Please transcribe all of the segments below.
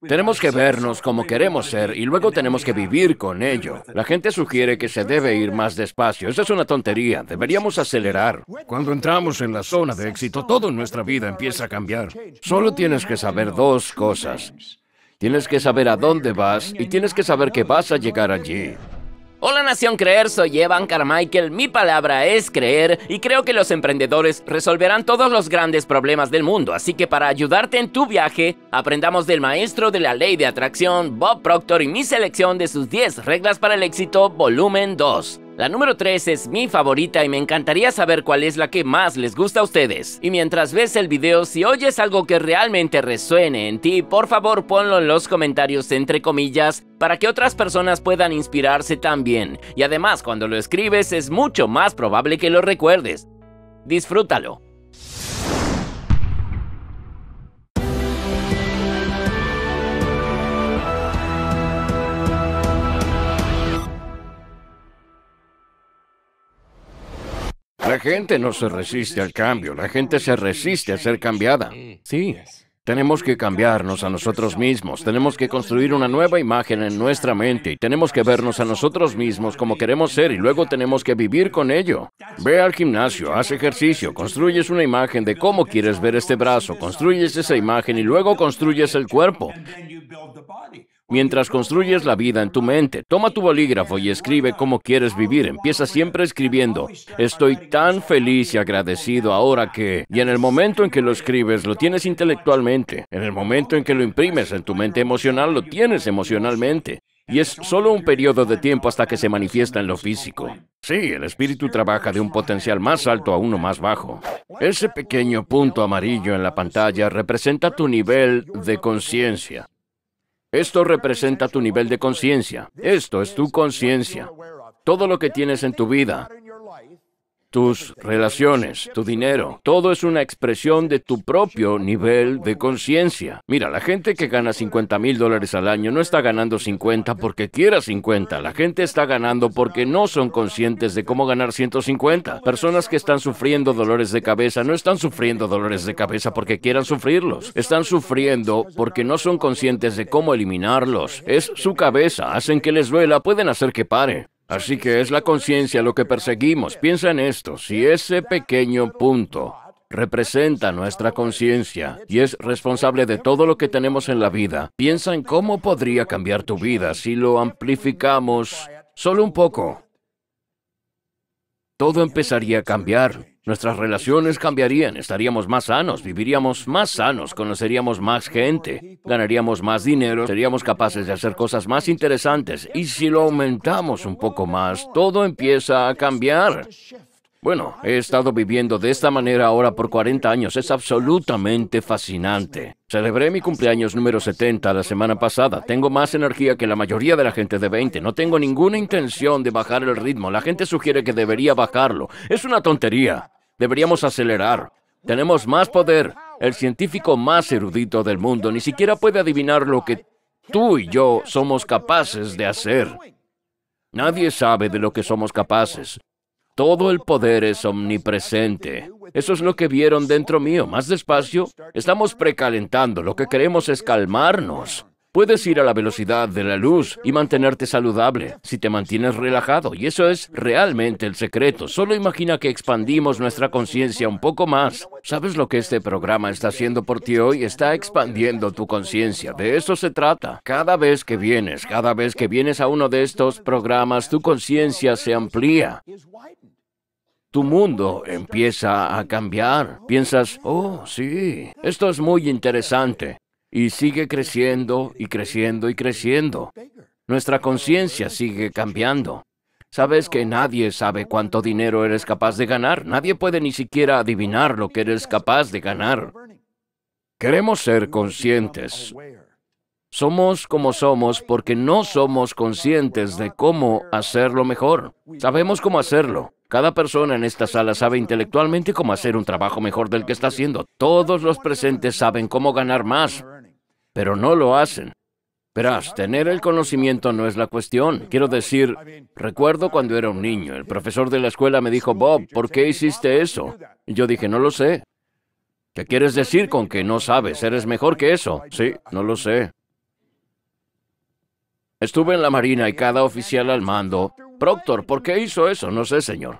Pues pues tenemos que vernos como queremos ser y luego tenemos que vivir con ello. La gente sugiere que se debe ir más despacio. Esa es una tontería. Deberíamos acelerar. Cuando entramos en la zona de éxito, todo en nuestra vida empieza a cambiar. Solo tienes que saber dos cosas. Tienes que saber a dónde vas y tienes que saber que vas a llegar allí. Hola Nación Creer, soy Evan Carmichael, mi palabra es creer y creo que los emprendedores resolverán todos los grandes problemas del mundo, así que para ayudarte en tu viaje, aprendamos del maestro de la ley de atracción, Bob Proctor y mi selección de sus 10 reglas para el éxito, volumen 2. La número 3 es mi favorita y me encantaría saber cuál es la que más les gusta a ustedes. Y mientras ves el video, si oyes algo que realmente resuene en ti, por favor ponlo en los comentarios entre comillas para que otras personas puedan inspirarse también. Y además, cuando lo escribes es mucho más probable que lo recuerdes. Disfrútalo. La gente no se resiste al cambio, la gente se resiste a ser cambiada. Sí, tenemos que cambiarnos a nosotros mismos, tenemos que construir una nueva imagen en nuestra mente y tenemos que vernos a nosotros mismos como queremos ser y luego tenemos que vivir con ello. Ve al gimnasio, haz ejercicio, construyes una imagen de cómo quieres ver este brazo, construyes esa imagen y luego construyes el cuerpo. Mientras construyes la vida en tu mente, toma tu bolígrafo y escribe cómo quieres vivir. Empieza siempre escribiendo, estoy tan feliz y agradecido ahora que... Y en el momento en que lo escribes, lo tienes intelectualmente. En el momento en que lo imprimes en tu mente emocional, lo tienes emocionalmente. Y es solo un periodo de tiempo hasta que se manifiesta en lo físico. Sí, el espíritu trabaja de un potencial más alto a uno más bajo. Ese pequeño punto amarillo en la pantalla representa tu nivel de conciencia. Esto representa tu nivel de conciencia. Esto es tu conciencia. Todo lo que tienes en tu vida tus relaciones, tu dinero. Todo es una expresión de tu propio nivel de conciencia. Mira, la gente que gana 50 mil dólares al año no está ganando 50 porque quiera 50. La gente está ganando porque no son conscientes de cómo ganar 150. Personas que están sufriendo dolores de cabeza no están sufriendo dolores de cabeza porque quieran sufrirlos. Están sufriendo porque no son conscientes de cómo eliminarlos. Es su cabeza. Hacen que les duela. Pueden hacer que pare. Así que es la conciencia lo que perseguimos. Piensa en esto, si ese pequeño punto representa nuestra conciencia y es responsable de todo lo que tenemos en la vida, piensa en cómo podría cambiar tu vida si lo amplificamos solo un poco. Todo empezaría a cambiar. Nuestras relaciones cambiarían, estaríamos más sanos, viviríamos más sanos, conoceríamos más gente, ganaríamos más dinero, seríamos capaces de hacer cosas más interesantes y si lo aumentamos un poco más, todo empieza a cambiar. Bueno, he estado viviendo de esta manera ahora por 40 años. Es absolutamente fascinante. Celebré mi cumpleaños número 70 la semana pasada. Tengo más energía que la mayoría de la gente de 20. No tengo ninguna intención de bajar el ritmo. La gente sugiere que debería bajarlo. Es una tontería. Deberíamos acelerar. Tenemos más poder. El científico más erudito del mundo ni siquiera puede adivinar lo que tú y yo somos capaces de hacer. Nadie sabe de lo que somos capaces. Todo el poder es omnipresente. Eso es lo que vieron dentro mío. Más despacio, estamos precalentando. Lo que queremos es calmarnos. Puedes ir a la velocidad de la luz y mantenerte saludable si te mantienes relajado. Y eso es realmente el secreto. Solo imagina que expandimos nuestra conciencia un poco más. ¿Sabes lo que este programa está haciendo por ti hoy? Está expandiendo tu conciencia. De eso se trata. Cada vez que vienes, cada vez que vienes a uno de estos programas, tu conciencia se amplía. Tu mundo empieza a cambiar. Piensas, oh, sí, esto es muy interesante y sigue creciendo y creciendo y creciendo. Nuestra conciencia sigue cambiando. Sabes que nadie sabe cuánto dinero eres capaz de ganar. Nadie puede ni siquiera adivinar lo que eres capaz de ganar. Queremos ser conscientes. Somos como somos porque no somos conscientes de cómo hacerlo mejor. Sabemos cómo hacerlo. Cada persona en esta sala sabe intelectualmente cómo hacer un trabajo mejor del que está haciendo. Todos los presentes saben cómo ganar más pero no lo hacen. Verás, tener el conocimiento no es la cuestión. Quiero decir, recuerdo cuando era un niño, el profesor de la escuela me dijo, Bob, ¿por qué hiciste eso? Y yo dije, no lo sé. ¿Qué quieres decir con que no sabes? Eres mejor que eso. Sí, no lo sé. Estuve en la Marina y cada oficial al mando, Proctor, ¿por qué hizo eso? No sé, señor.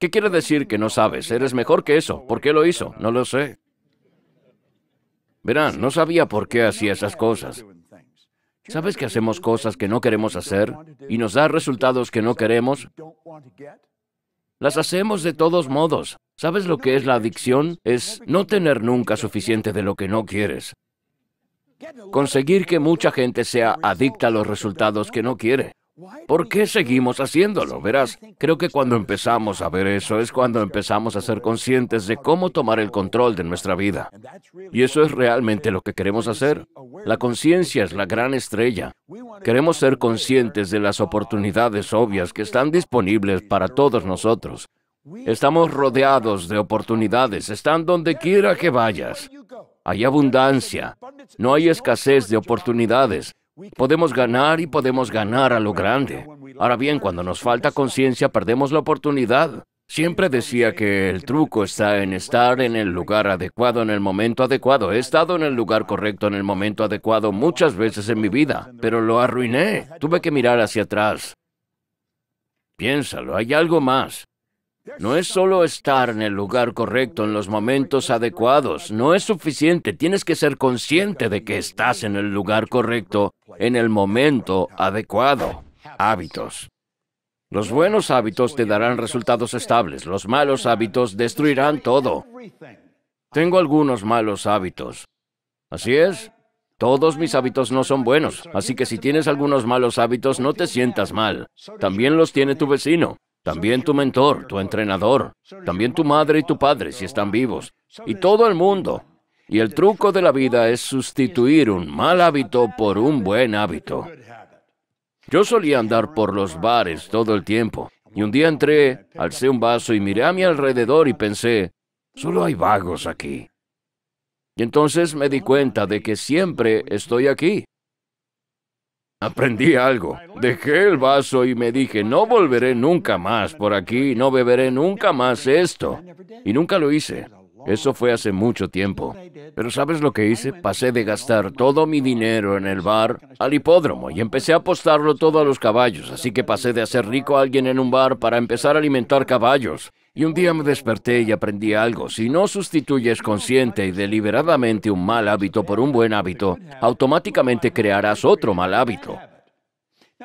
¿Qué quiere decir que no sabes? Eres mejor que eso. ¿Por qué lo hizo? No lo sé. Verán, no sabía por qué hacía esas cosas. ¿Sabes que hacemos cosas que no queremos hacer y nos da resultados que no queremos? Las hacemos de todos modos. ¿Sabes lo que es la adicción? Es no tener nunca suficiente de lo que no quieres. Conseguir que mucha gente sea adicta a los resultados que no quiere. ¿Por qué seguimos haciéndolo? Verás, creo que cuando empezamos a ver eso es cuando empezamos a ser conscientes de cómo tomar el control de nuestra vida. Y eso es realmente lo que queremos hacer. La conciencia es la gran estrella. Queremos ser conscientes de las oportunidades obvias que están disponibles para todos nosotros. Estamos rodeados de oportunidades, están donde quiera que vayas. Hay abundancia, no hay escasez de oportunidades. Podemos ganar y podemos ganar a lo grande. Ahora bien, cuando nos falta conciencia perdemos la oportunidad. Siempre decía que el truco está en estar en el lugar adecuado en el momento adecuado. He estado en el lugar correcto en el momento adecuado muchas veces en mi vida, pero lo arruiné. Tuve que mirar hacia atrás. Piénsalo, hay algo más. No es solo estar en el lugar correcto en los momentos adecuados, no es suficiente, tienes que ser consciente de que estás en el lugar correcto en el momento adecuado. Hábitos. Los buenos hábitos te darán resultados estables, los malos hábitos destruirán todo. Tengo algunos malos hábitos. Así es, todos mis hábitos no son buenos, así que si tienes algunos malos hábitos no te sientas mal. También los tiene tu vecino también tu mentor, tu entrenador, también tu madre y tu padre si están vivos, y todo el mundo. Y el truco de la vida es sustituir un mal hábito por un buen hábito. Yo solía andar por los bares todo el tiempo, y un día entré, alcé un vaso y miré a mi alrededor y pensé, solo hay vagos aquí. Y entonces me di cuenta de que siempre estoy aquí. Aprendí algo. Dejé el vaso y me dije, no volveré nunca más por aquí, no beberé nunca más esto. Y nunca lo hice. Eso fue hace mucho tiempo. Pero ¿sabes lo que hice? Pasé de gastar todo mi dinero en el bar al hipódromo y empecé a apostarlo todo a los caballos. Así que pasé de hacer rico a alguien en un bar para empezar a alimentar caballos. Y un día me desperté y aprendí algo. Si no sustituyes consciente y deliberadamente un mal hábito por un buen hábito, automáticamente crearás otro mal hábito.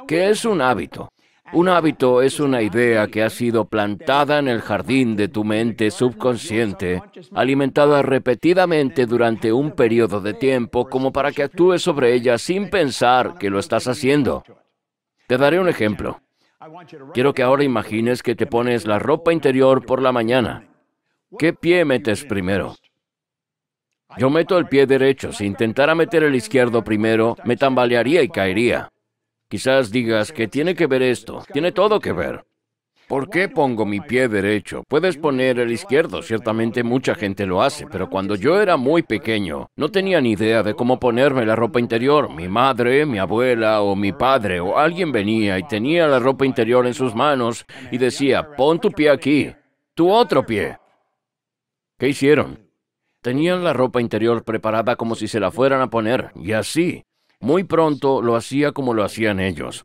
¿Qué es un hábito? Un hábito es una idea que ha sido plantada en el jardín de tu mente subconsciente, alimentada repetidamente durante un periodo de tiempo como para que actúes sobre ella sin pensar que lo estás haciendo. Te daré un ejemplo. Quiero que ahora imagines que te pones la ropa interior por la mañana. ¿Qué pie metes primero? Yo meto el pie derecho. Si intentara meter el izquierdo primero, me tambalearía y caería. Quizás digas que tiene que ver esto. Tiene todo que ver. ¿Por qué pongo mi pie derecho? Puedes poner el izquierdo, ciertamente mucha gente lo hace, pero cuando yo era muy pequeño, no tenía ni idea de cómo ponerme la ropa interior. Mi madre, mi abuela o mi padre o alguien venía y tenía la ropa interior en sus manos y decía, pon tu pie aquí, tu otro pie. ¿Qué hicieron? Tenían la ropa interior preparada como si se la fueran a poner, y así, muy pronto lo hacía como lo hacían ellos,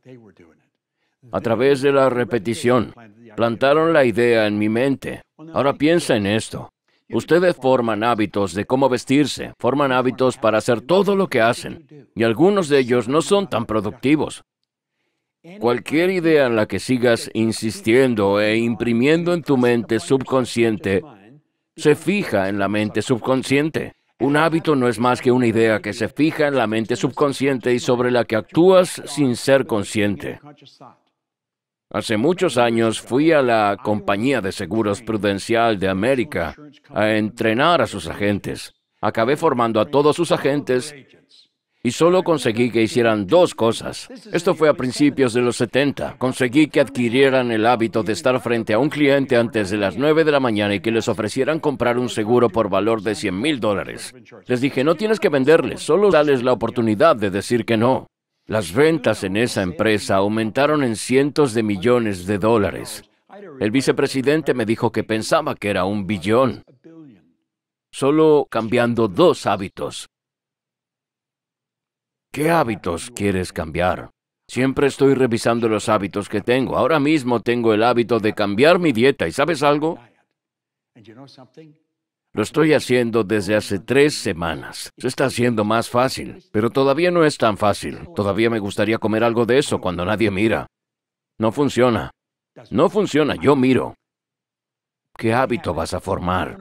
a través de la repetición. Plantaron la idea en mi mente. Ahora piensa en esto. Ustedes forman hábitos de cómo vestirse, forman hábitos para hacer todo lo que hacen, y algunos de ellos no son tan productivos. Cualquier idea en la que sigas insistiendo e imprimiendo en tu mente subconsciente, se fija en la mente subconsciente. Un hábito no es más que una idea que se fija en la mente subconsciente y sobre la que actúas sin ser consciente. Hace muchos años fui a la Compañía de Seguros Prudencial de América a entrenar a sus agentes. Acabé formando a todos sus agentes y solo conseguí que hicieran dos cosas. Esto fue a principios de los 70. Conseguí que adquirieran el hábito de estar frente a un cliente antes de las 9 de la mañana y que les ofrecieran comprar un seguro por valor de 100 mil dólares. Les dije, no tienes que venderles, solo dales la oportunidad de decir que no. Las ventas en esa empresa aumentaron en cientos de millones de dólares. El vicepresidente me dijo que pensaba que era un billón, solo cambiando dos hábitos. ¿Qué hábitos quieres cambiar? Siempre estoy revisando los hábitos que tengo. Ahora mismo tengo el hábito de cambiar mi dieta y ¿sabes algo? Lo estoy haciendo desde hace tres semanas. Se está haciendo más fácil, pero todavía no es tan fácil. Todavía me gustaría comer algo de eso cuando nadie mira. No funciona. No funciona, yo miro. ¿Qué hábito vas a formar?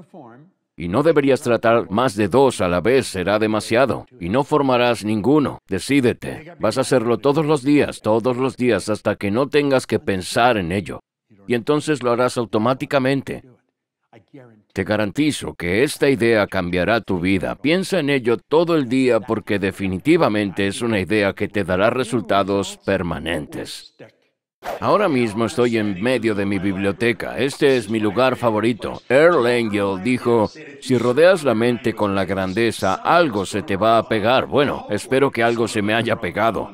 Y no deberías tratar más de dos a la vez, será demasiado. Y no formarás ninguno. Decídete. Vas a hacerlo todos los días, todos los días, hasta que no tengas que pensar en ello. Y entonces lo harás automáticamente. Te garantizo que esta idea cambiará tu vida. Piensa en ello todo el día porque definitivamente es una idea que te dará resultados permanentes. Ahora mismo estoy en medio de mi biblioteca. Este es mi lugar favorito. Earl Engel dijo, si rodeas la mente con la grandeza, algo se te va a pegar. Bueno, espero que algo se me haya pegado.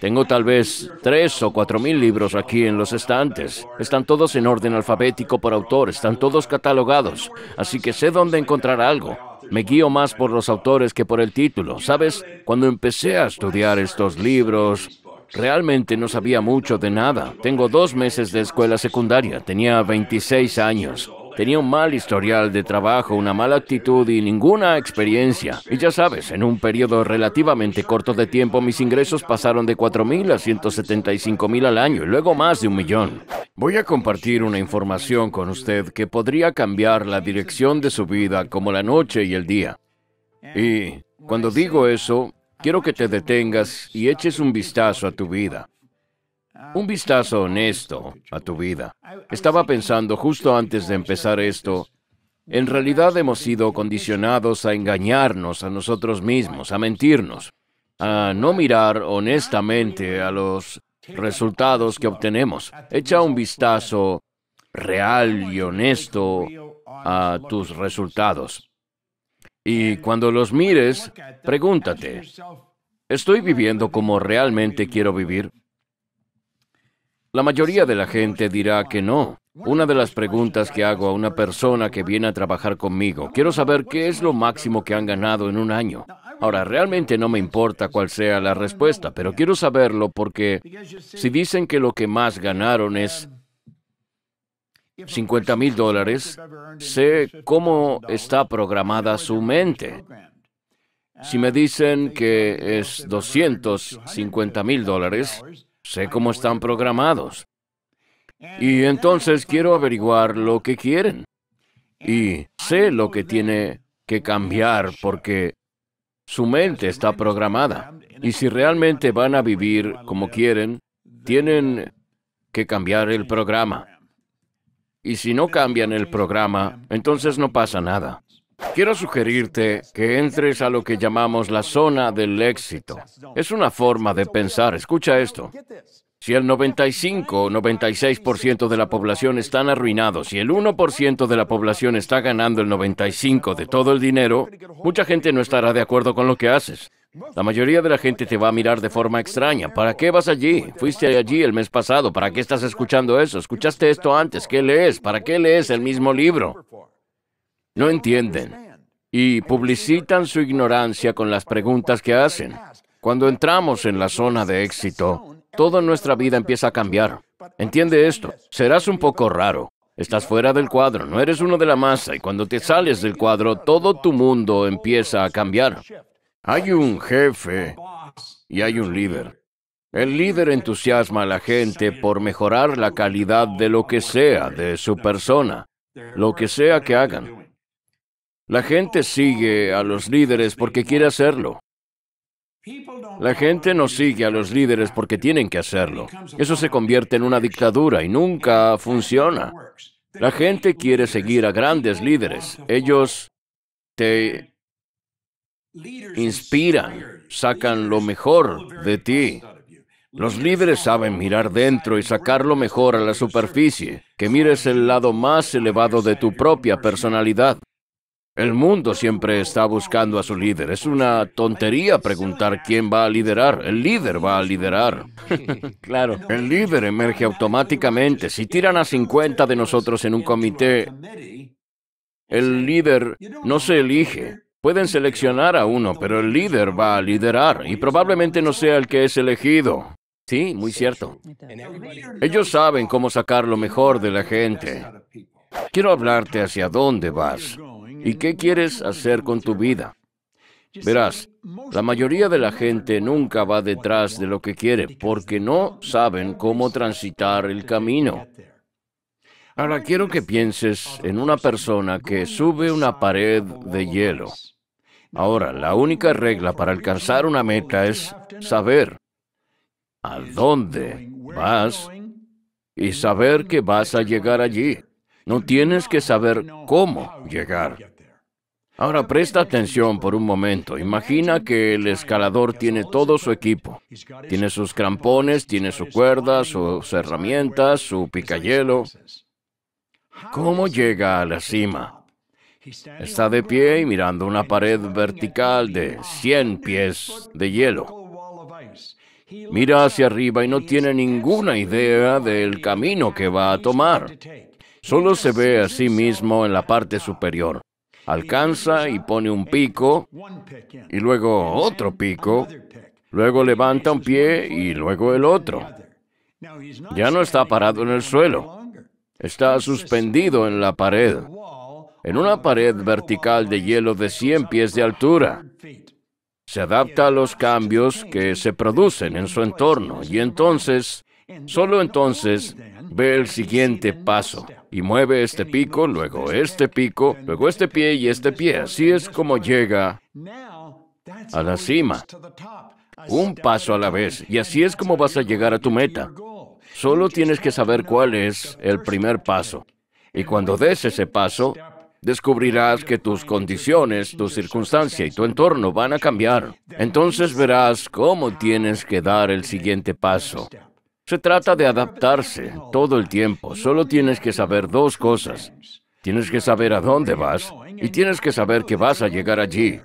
Tengo tal vez tres o cuatro mil libros aquí en los estantes. Están todos en orden alfabético por autor, están todos catalogados, así que sé dónde encontrar algo. Me guío más por los autores que por el título. Sabes, cuando empecé a estudiar estos libros, realmente no sabía mucho de nada. Tengo dos meses de escuela secundaria, tenía 26 años. Tenía un mal historial de trabajo, una mala actitud y ninguna experiencia. Y ya sabes, en un periodo relativamente corto de tiempo mis ingresos pasaron de 4.000 a 175.000 al año y luego más de un millón. Voy a compartir una información con usted que podría cambiar la dirección de su vida como la noche y el día. Y cuando digo eso, quiero que te detengas y eches un vistazo a tu vida. Un vistazo honesto a tu vida. Estaba pensando justo antes de empezar esto, en realidad hemos sido condicionados a engañarnos a nosotros mismos, a mentirnos, a no mirar honestamente a los resultados que obtenemos. Echa un vistazo real y honesto a tus resultados. Y cuando los mires, pregúntate, ¿estoy viviendo como realmente quiero vivir? La mayoría de la gente dirá que no. Una de las preguntas que hago a una persona que viene a trabajar conmigo, quiero saber qué es lo máximo que han ganado en un año. Ahora, realmente no me importa cuál sea la respuesta, pero quiero saberlo porque si dicen que lo que más ganaron es 50 mil dólares, sé cómo está programada su mente. Si me dicen que es 250 mil dólares, sé cómo están programados. Y entonces quiero averiguar lo que quieren. Y sé lo que tiene que cambiar porque su mente está programada. Y si realmente van a vivir como quieren, tienen que cambiar el programa. Y si no cambian el programa, entonces no pasa nada. Quiero sugerirte que entres a lo que llamamos la zona del éxito. Es una forma de pensar. Escucha esto. Si el 95 o 96% de la población están arruinados y el 1% de la población está ganando el 95% de todo el dinero, mucha gente no estará de acuerdo con lo que haces. La mayoría de la gente te va a mirar de forma extraña. ¿Para qué vas allí? Fuiste allí el mes pasado. ¿Para qué estás escuchando eso? ¿Escuchaste esto antes? ¿Qué lees? ¿Para qué lees el mismo libro? No entienden. Y publicitan su ignorancia con las preguntas que hacen. Cuando entramos en la zona de éxito, toda nuestra vida empieza a cambiar. Entiende esto, serás un poco raro. Estás fuera del cuadro, no eres uno de la masa y cuando te sales del cuadro, todo tu mundo empieza a cambiar. Hay un jefe y hay un líder. El líder entusiasma a la gente por mejorar la calidad de lo que sea de su persona, lo que sea que hagan. La gente sigue a los líderes porque quiere hacerlo. La gente no sigue a los líderes porque tienen que hacerlo. Eso se convierte en una dictadura y nunca funciona. La gente quiere seguir a grandes líderes. Ellos te inspiran, sacan lo mejor de ti. Los líderes saben mirar dentro y sacar lo mejor a la superficie, que mires el lado más elevado de tu propia personalidad. El mundo siempre está buscando a su líder. Es una tontería preguntar quién va a liderar. El líder va a liderar. claro. El líder emerge automáticamente. Si tiran a 50 de nosotros en un comité, el líder no se elige. Pueden seleccionar a uno, pero el líder va a liderar y probablemente no sea el que es elegido. Sí, muy cierto. Ellos saben cómo sacar lo mejor de la gente. Quiero hablarte hacia dónde vas. ¿Y qué quieres hacer con tu vida? Verás, la mayoría de la gente nunca va detrás de lo que quiere porque no saben cómo transitar el camino. Ahora quiero que pienses en una persona que sube una pared de hielo. Ahora, la única regla para alcanzar una meta es saber a dónde vas y saber que vas a llegar allí. No tienes que saber cómo llegar. Ahora presta atención por un momento. Imagina que el escalador tiene todo su equipo. Tiene sus crampones, tiene su cuerda, sus herramientas, su picayelo. ¿Cómo llega a la cima? Está de pie y mirando una pared vertical de 100 pies de hielo. Mira hacia arriba y no tiene ninguna idea del camino que va a tomar. Solo se ve a sí mismo en la parte superior alcanza y pone un pico, y luego otro pico, luego levanta un pie y luego el otro. Ya no está parado en el suelo, está suspendido en la pared, en una pared vertical de hielo de 100 pies de altura. Se adapta a los cambios que se producen en su entorno y entonces Solo entonces ve el siguiente paso y mueve este pico, luego este pico, luego este pie y este pie. Así es como llega a la cima. Un paso a la vez. Y así es como vas a llegar a tu meta. Solo tienes que saber cuál es el primer paso. Y cuando des ese paso, descubrirás que tus condiciones, tu circunstancia y tu entorno van a cambiar. Entonces verás cómo tienes que dar el siguiente paso. Se trata de adaptarse todo el tiempo. Solo tienes que saber dos cosas. Tienes que saber a dónde vas y tienes que saber que vas a llegar allí.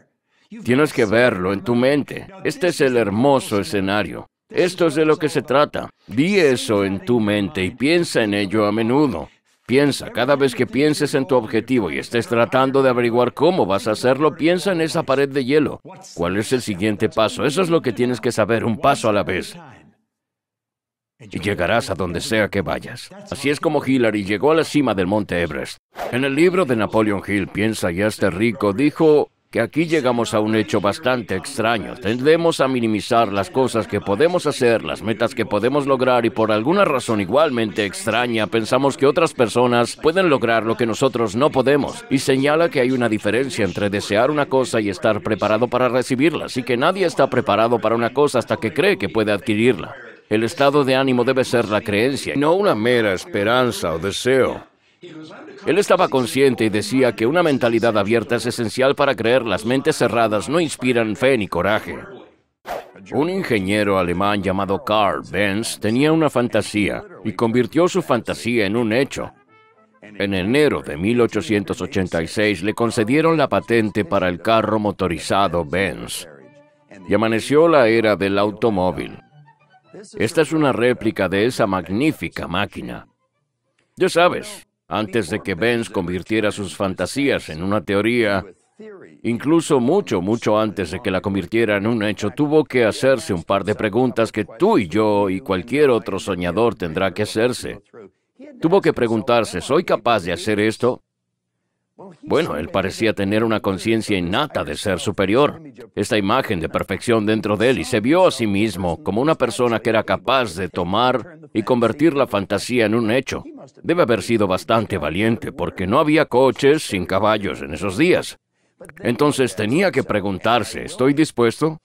Tienes que verlo en tu mente. Este es el hermoso escenario. Esto es de lo que se trata. Di eso en tu mente y piensa en ello a menudo. Piensa, cada vez que pienses en tu objetivo y estés tratando de averiguar cómo vas a hacerlo, piensa en esa pared de hielo. ¿Cuál es el siguiente paso? Eso es lo que tienes que saber, un paso a la vez y llegarás a donde sea que vayas. Así es como Hillary llegó a la cima del monte Everest. En el libro de Napoleon Hill, Piensa y hazte rico, dijo que aquí llegamos a un hecho bastante extraño. Tendemos a minimizar las cosas que podemos hacer, las metas que podemos lograr y por alguna razón igualmente extraña pensamos que otras personas pueden lograr lo que nosotros no podemos. Y señala que hay una diferencia entre desear una cosa y estar preparado para recibirla, así que nadie está preparado para una cosa hasta que cree que puede adquirirla. El estado de ánimo debe ser la creencia, no una mera esperanza o deseo. Él estaba consciente y decía que una mentalidad abierta es esencial para creer las mentes cerradas no inspiran fe ni coraje. Un ingeniero alemán llamado Carl Benz tenía una fantasía y convirtió su fantasía en un hecho. En enero de 1886 le concedieron la patente para el carro motorizado Benz y amaneció la era del automóvil. Esta es una réplica de esa magnífica máquina. Ya sabes, antes de que Benz convirtiera sus fantasías en una teoría, incluso mucho, mucho antes de que la convirtiera en un hecho, tuvo que hacerse un par de preguntas que tú y yo y cualquier otro soñador tendrá que hacerse. Tuvo que preguntarse, ¿soy capaz de hacer esto? Bueno, él parecía tener una conciencia innata de ser superior, esta imagen de perfección dentro de él, y se vio a sí mismo como una persona que era capaz de tomar y convertir la fantasía en un hecho. Debe haber sido bastante valiente porque no había coches sin caballos en esos días. Entonces tenía que preguntarse, ¿estoy dispuesto?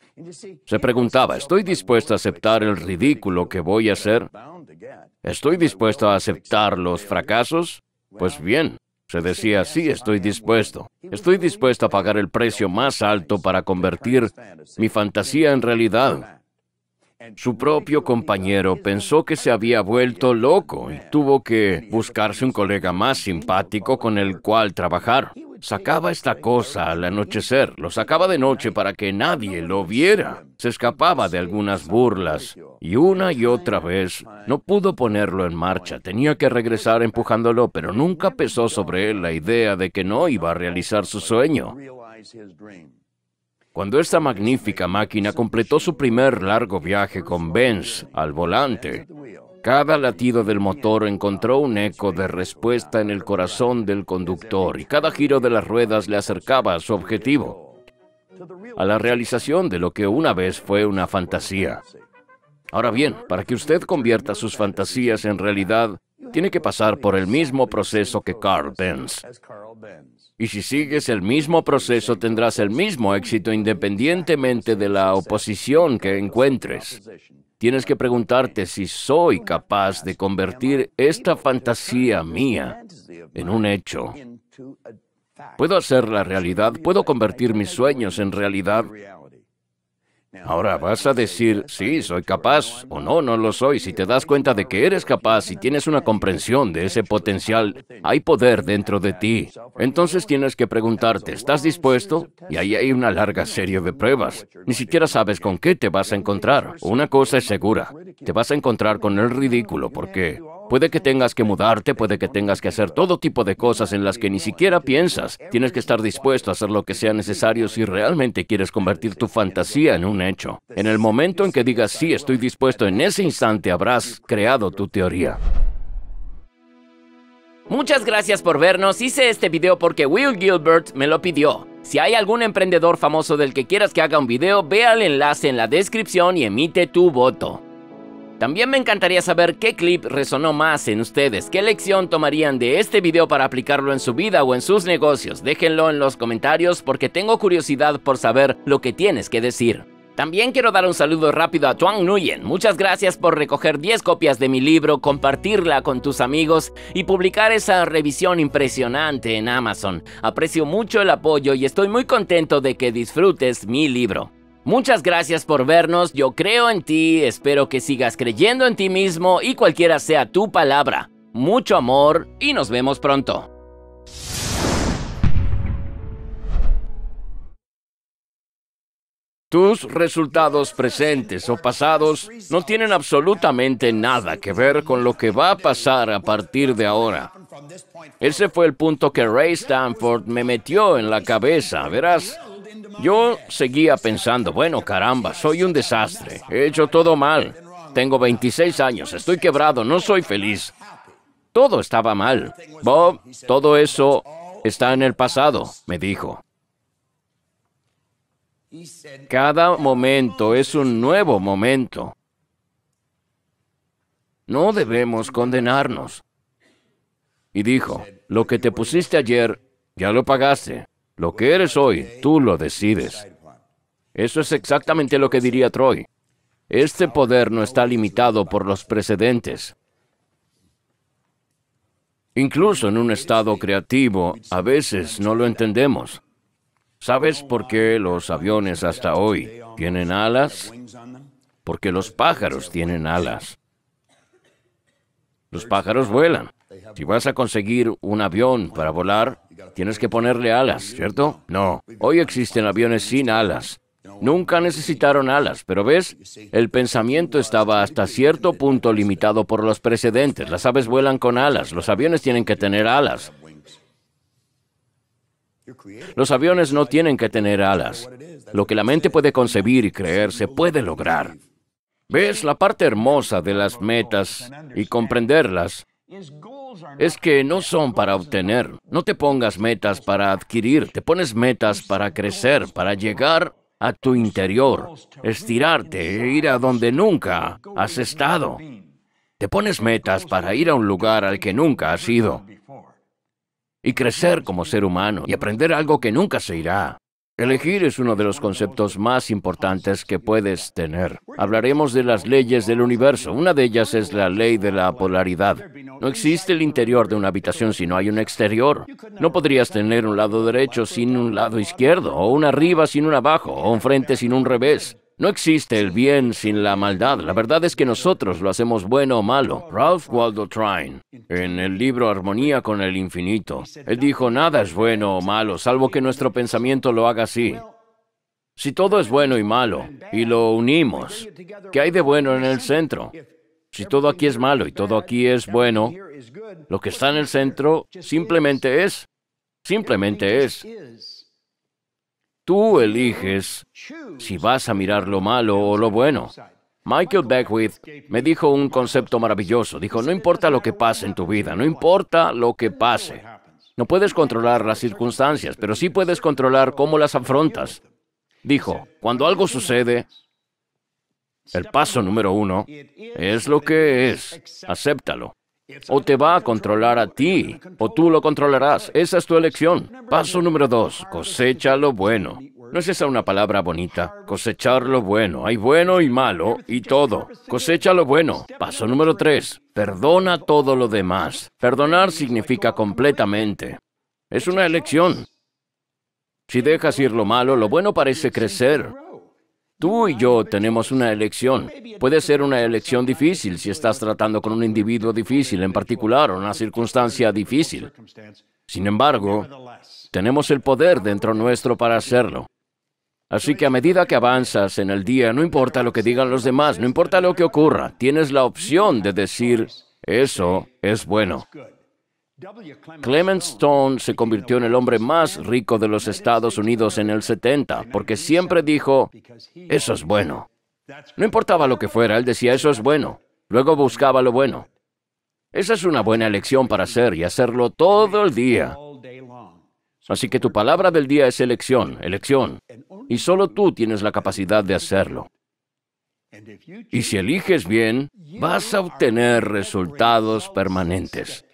Se preguntaba, ¿estoy dispuesto a aceptar el ridículo que voy a hacer? ¿Estoy dispuesto a aceptar los fracasos? Pues bien, se decía, sí, estoy dispuesto. Estoy dispuesto a pagar el precio más alto para convertir mi fantasía en realidad. Su propio compañero pensó que se había vuelto loco y tuvo que buscarse un colega más simpático con el cual trabajar. Sacaba esta cosa al anochecer, lo sacaba de noche para que nadie lo viera. Se escapaba de algunas burlas y una y otra vez no pudo ponerlo en marcha. Tenía que regresar empujándolo, pero nunca pesó sobre él la idea de que no iba a realizar su sueño. Cuando esta magnífica máquina completó su primer largo viaje con Benz al volante, cada latido del motor encontró un eco de respuesta en el corazón del conductor y cada giro de las ruedas le acercaba a su objetivo, a la realización de lo que una vez fue una fantasía. Ahora bien, para que usted convierta sus fantasías en realidad, tiene que pasar por el mismo proceso que Carl Benz. Y si sigues el mismo proceso tendrás el mismo éxito independientemente de la oposición que encuentres. Tienes que preguntarte si soy capaz de convertir esta fantasía mía en un hecho. ¿Puedo hacer la realidad? ¿Puedo convertir mis sueños en realidad? Ahora vas a decir, sí, soy capaz o no, no lo soy. Si te das cuenta de que eres capaz y tienes una comprensión de ese potencial, hay poder dentro de ti. Entonces tienes que preguntarte, ¿estás dispuesto? Y ahí hay una larga serie de pruebas. Ni siquiera sabes con qué te vas a encontrar. Una cosa es segura, te vas a encontrar con el ridículo ¿Por qué? Puede que tengas que mudarte, puede que tengas que hacer todo tipo de cosas en las que ni siquiera piensas. Tienes que estar dispuesto a hacer lo que sea necesario si realmente quieres convertir tu fantasía en un hecho. En el momento en que digas sí, estoy dispuesto, en ese instante habrás creado tu teoría. Muchas gracias por vernos. Hice este video porque Will Gilbert me lo pidió. Si hay algún emprendedor famoso del que quieras que haga un video, ve al enlace en la descripción y emite tu voto. También me encantaría saber qué clip resonó más en ustedes, qué lección tomarían de este video para aplicarlo en su vida o en sus negocios. Déjenlo en los comentarios porque tengo curiosidad por saber lo que tienes que decir. También quiero dar un saludo rápido a Tuan Nguyen. Muchas gracias por recoger 10 copias de mi libro, compartirla con tus amigos y publicar esa revisión impresionante en Amazon. Aprecio mucho el apoyo y estoy muy contento de que disfrutes mi libro. Muchas gracias por vernos, yo creo en ti, espero que sigas creyendo en ti mismo y cualquiera sea tu palabra. Mucho amor y nos vemos pronto. Tus resultados presentes o pasados no tienen absolutamente nada que ver con lo que va a pasar a partir de ahora. Ese fue el punto que Ray Stanford me metió en la cabeza, verás. Yo seguía pensando, bueno, caramba, soy un desastre, he hecho todo mal, tengo 26 años, estoy quebrado, no soy feliz. Todo estaba mal. Bob, todo eso está en el pasado, me dijo. Cada momento es un nuevo momento. No debemos condenarnos. Y dijo, lo que te pusiste ayer, ya lo pagaste. Lo que eres hoy, tú lo decides. Eso es exactamente lo que diría Troy. Este poder no está limitado por los precedentes. Incluso en un estado creativo, a veces no lo entendemos. ¿Sabes por qué los aviones hasta hoy tienen alas? Porque los pájaros tienen alas. Los pájaros vuelan. Si vas a conseguir un avión para volar, tienes que ponerle alas, ¿cierto? No, hoy existen aviones sin alas. Nunca necesitaron alas, pero ves, el pensamiento estaba hasta cierto punto limitado por los precedentes. Las aves vuelan con alas, los aviones tienen que tener alas. Los aviones no tienen que tener alas. Lo que la mente puede concebir y creer se puede lograr. ¿Ves la parte hermosa de las metas y comprenderlas? es que no son para obtener. No te pongas metas para adquirir, te pones metas para crecer, para llegar a tu interior, estirarte, e ir a donde nunca has estado. Te pones metas para ir a un lugar al que nunca has ido y crecer como ser humano y aprender algo que nunca se irá. Elegir es uno de los conceptos más importantes que puedes tener. Hablaremos de las leyes del universo. Una de ellas es la ley de la polaridad. No existe el interior de una habitación si no hay un exterior. No podrías tener un lado derecho sin un lado izquierdo, o un arriba sin un abajo, o un frente sin un revés. No existe el bien sin la maldad. La verdad es que nosotros lo hacemos bueno o malo. Ralph Waldo Trine, en el libro Armonía con el Infinito, él dijo, nada es bueno o malo, salvo que nuestro pensamiento lo haga así. Si todo es bueno y malo, y lo unimos, ¿qué hay de bueno en el centro? Si todo aquí es malo y todo aquí es bueno, lo que está en el centro simplemente es, simplemente es. Tú eliges si vas a mirar lo malo o lo bueno. Michael Beckwith me dijo un concepto maravilloso. Dijo, no importa lo que pase en tu vida, no importa lo que pase. No puedes controlar las circunstancias, pero sí puedes controlar cómo las afrontas. Dijo, cuando algo sucede, el paso número uno es lo que es. Acéptalo. O te va a controlar a ti, o tú lo controlarás. Esa es tu elección. Paso número dos, cosecha lo bueno. ¿No es esa una palabra bonita? Cosechar lo bueno. Hay bueno y malo y todo. Cosecha lo bueno. Paso número tres, perdona todo lo demás. Perdonar significa completamente. Es una elección. Si dejas ir lo malo, lo bueno parece crecer. Tú y yo tenemos una elección. Puede ser una elección difícil si estás tratando con un individuo difícil en particular o una circunstancia difícil. Sin embargo, tenemos el poder dentro nuestro para hacerlo. Así que a medida que avanzas en el día, no importa lo que digan los demás, no importa lo que ocurra, tienes la opción de decir, eso es bueno. Clement Stone se convirtió en el hombre más rico de los Estados Unidos en el 70 porque siempre dijo, eso es bueno. No importaba lo que fuera, él decía, eso es bueno. Luego buscaba lo bueno. Esa es una buena elección para hacer y hacerlo todo el día. Así que tu palabra del día es elección, elección. Y solo tú tienes la capacidad de hacerlo. Y si eliges bien, vas a obtener resultados permanentes.